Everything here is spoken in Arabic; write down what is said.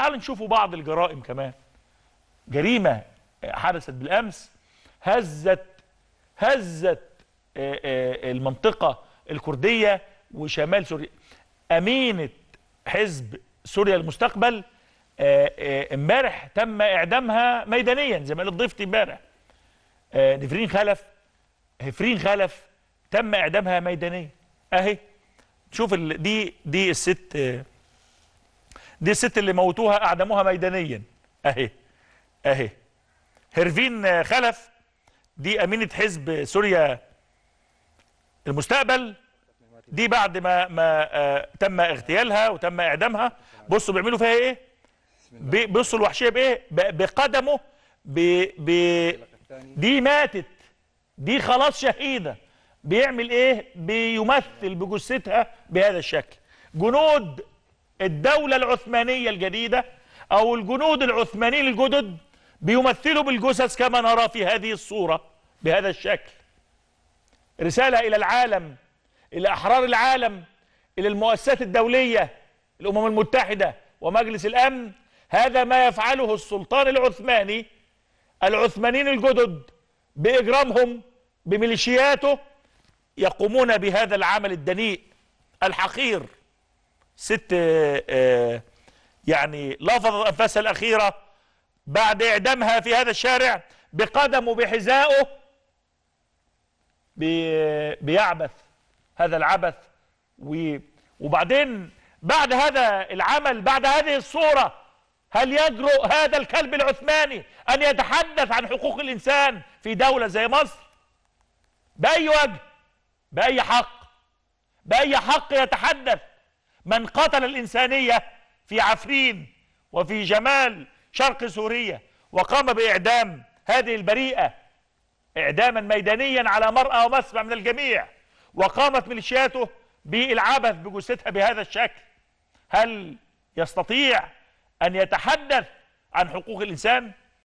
تعالوا نشوفوا بعض الجرائم كمان جريمة حدثت بالأمس هزت هزت آه، آه، المنطقة الكردية وشمال سوريا أمينة حزب سوريا المستقبل آه، امبارح تم إعدامها ميدانيا زي ما قالت ضيفتي امبارح نفرين خلف هفرين خلف تم إعدامها ميدانيا أهي شوف دي دي الست دي الست اللي موتوها اعدموها ميدانيا اهي اهي هيرفين خلف دي امينه حزب سوريا المستقبل دي بعد ما ما آه تم اغتيالها وتم اعدامها بصوا بيعملوا فيها ايه بصوا الوحشيه بايه بقدمه ب ب دي ماتت دي خلاص شهيده بيعمل ايه بيمثل بجثتها بهذا الشكل جنود الدولة العثمانية الجديدة أو الجنود العثمانيين الجدد بيمثلوا بالجثث كما نرى في هذه الصورة بهذا الشكل رسالة إلى العالم إلى أحرار العالم إلى المؤسسات الدولية الأمم المتحدة ومجلس الأمن هذا ما يفعله السلطان العثماني العثمانيين الجدد بإجرامهم بميليشياته يقومون بهذا العمل الدنيء الحقير ست آه، يعني لفظت أنفاسها الأخيرة بعد إعدامها في هذا الشارع بقدم وبحذائه بيعبث هذا العبث وبعدين بعد هذا العمل بعد هذه الصورة هل يجرؤ هذا الكلب العثماني أن يتحدث عن حقوق الإنسان في دولة زي مصر بأي وجه بأي حق بأي حق يتحدث من قتل الإنسانية في عفرين وفي جمال شرق سوريا وقام بإعدام هذه البريئة إعداما ميدانيا على مرأى ومسمع من الجميع وقامت ميليشياته بالعبث بجثتها بهذا الشكل هل يستطيع أن يتحدث عن حقوق الإنسان